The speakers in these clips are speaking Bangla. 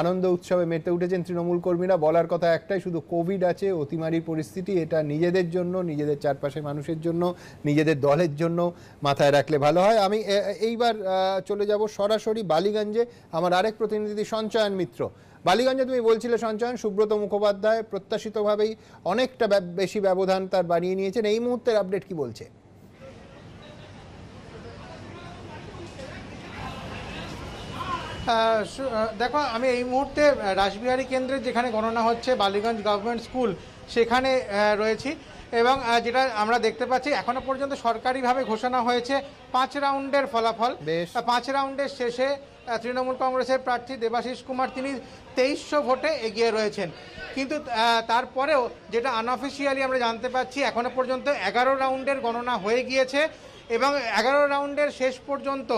আনন্দ উৎসবে মেতে উঠেছেন তৃণমূল কর্মীরা বলার কথা একটাই শুধু কোভিড আছে অতিমারি পরিস্থিতি এটা নিজেদের জন্য নিজেদের চারপাশে মানুষের জন্য নিজেদের দলের জন্য মাথায় রাখলে ভালো হয় আমি এইবার চলে যাব সরাসরি বালিগঞ্জে আমার আরেক প্রতিনিধি সঞ্চয়ন মিত্র বালিগঞ্জে তুমি বলছিলে সঞ্চয়ন সুব্রত মুখোপাধ্যায় প্রত্যাশিতভাবেই অনেকটা বেশি ব্যবধান তার বানিয়ে নিয়েছেন এই মুহূর্তের আপডেট কি বলছে দেখো আমি এই মুহূর্তে রাসবিহারী কেন্দ্রের যেখানে গণনা হচ্ছে বালিগঞ্জ গভর্নমেন্ট স্কুল সেখানে রয়েছি এবং যেটা আমরা দেখতে পাচ্ছি এখনো পর্যন্ত সরকারিভাবে ঘোষণা হয়েছে পাঁচ রাউন্ডের ফলাফল পাঁচ রাউন্ডের শেষে তৃণমূল কংগ্রেসের প্রার্থী দেবাশিস কুমার তিনি তেইশশো ভোটে এগিয়ে রয়েছেন কিন্তু তারপরেও যেটা আনঅফিসিয়ালি আমরা জানতে পাচ্ছি এখনো পর্যন্ত এগারো রাউন্ডের গণনা হয়ে গিয়েছে এবং এগারো রাউন্ডের শেষ পর্যন্ত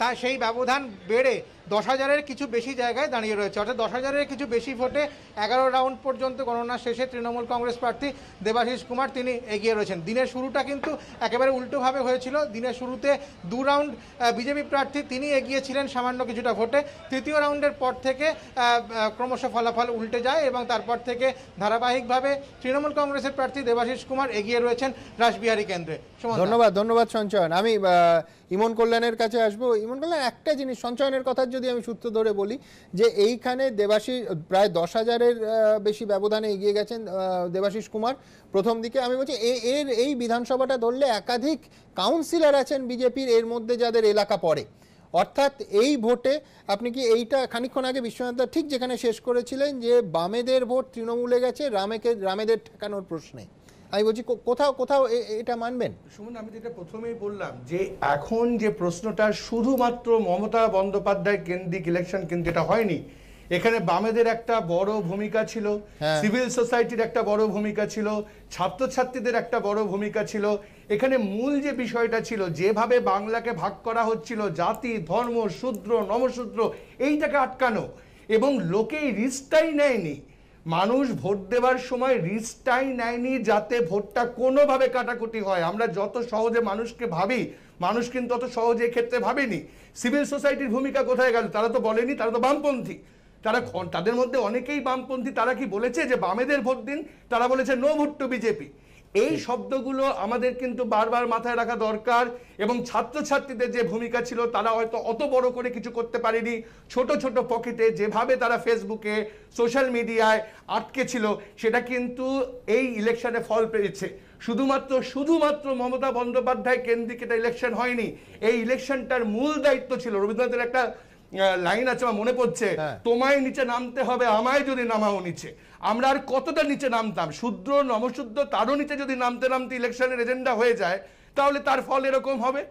তা সেই ব্যবধান বেড়ে দশ হাজারের কিছু বেশি জায়গায় দাঁড়িয়ে রয়েছে অর্থাৎ দশ হাজারের কিছু বেশি ভোটে এগারো রাউন্ড পর্যন্ত গণনা শেষে তৃণমূল কংগ্রেস প্রার্থী দেবাশিস কুমার তিনি এগিয়ে রয়েছেন দিনের শুরুটা কিন্তু একেবারে উল্টোভাবে হয়েছিল দিনের শুরুতে দু রাউন্ড বিজেপি প্রার্থী তিনি এগিয়েছিলেন সামান্য কিছুটা ভোটে তৃতীয় রাউন্ডের পর থেকে ক্রমশ ফলাফল উল্টে যায় এবং তারপর থেকে ধারাবাহিকভাবে তৃণমূল কংগ্রেসের প্রার্থী দেবাশিস কুমার এগিয়ে রয়েছেন রাসবিহারী কেন্দ্রে ধন্যবাদ ধন্যবাদ সঞ্চয়ন আমি ইমন কল্যাণের কাছে আসবো ইমন কল্যাণ একটা জিনিস সঞ্চয়নের কথা যদি আমি সূত্র ধরে বলি যে এইখানে দেবাশিস প্রায় দশ হাজারের বেশি ব্যবধানে এগিয়ে গেছেন দেবাশিস কুমার প্রথম দিকে আমি বলছি এর এই বিধানসভাটা ধরলে একাধিক কাউন্সিলর আছেন বিজেপির এর মধ্যে যাদের এলাকা পড়ে অর্থাৎ এই ভোটে আপনি কি এইটা খানিক্ষণ আগে বিশ্বনাথ ঠিক যেখানে শেষ করেছিলেন যে বামেদের ভোট তৃণমূলে গেছে রামেকে রামেদের ঠেকানোর প্রশ্নে আমি বলছি কোথাও কোথাও এটা মানবেন শুনুন আমি যেটা প্রথমেই বললাম যে এখন যে প্রশ্নটা শুধুমাত্র মমতা বন্দ্যোপাধ্যায় কেন্দ্রিক ইলেকশন কিন্তু এটা হয়নি এখানে বামেদের একটা বড় ভূমিকা ছিল সিভিল হ্যাঁ। সোসাইটির একটা বড় ভূমিকা ছিল ছাত্রছাত্রীদের একটা বড় ভূমিকা ছিল এখানে মূল যে বিষয়টা ছিল যেভাবে বাংলাকে ভাগ করা হচ্ছিল জাতি ধর্ম শূদ্র নমশূদ্র এইটাকে আটকানো এবং লোকে রিস্কটাই নেয়নি মানুষ ভোট দেওয়ার সময় রিস্কটাই নেয়নি যাতে ভোটটা কোনোভাবে কাটাকুটি হয় আমরা যত সহজে মানুষকে ভাবি মানুষ কিন্তু অত সহজে ক্ষেত্রে ভাবেনি সিভিল সোসাইটির ভূমিকা কোথায় গেল তারা তো বলেনি তারা তো বামপন্থী তারা তাদের মধ্যে অনেকেই বামপন্থী তারা কি বলেছে যে বামেদের ভোট দিন তারা বলেছে নো ভোট টু বিজেপি এই শব্দগুলো আমাদের কিন্তু বারবার মাথায় রাখা দরকার এবং ছাত্রছাত্রীদের যে ভূমিকা ছিল তারা হয়তো অত বড় করে কিছু করতে পারেনি ছোট ছোট পকেটে যেভাবে তারা ফেসবুকে সোশ্যাল মিডিয়ায় আটকে ছিল সেটা কিন্তু এই ইলেকশনে ফল পেয়েছে শুধুমাত্র শুধুমাত্র মমতা বন্দ্যোপাধ্যায় কেন্দ্রিক এটা ইলেকশন হয়নি এই ইলেকশনটার মূল দায়িত্ব ছিল রবীন্দ্রনাথের একটা লাইন আছে আমার মনে পড়ছে হ্যাঁ। তোমায় নিচে নামতে হবে আমায় যদি নামাও নিচে আমরা আর কতটা নিচে নামতাম শুদ্র নমশূদ্র তারও নিচে যদি নামতে নামতে ইলেকশনের এজেন্ডা হয়ে যায় তাহলে তার ফল এরকম হবে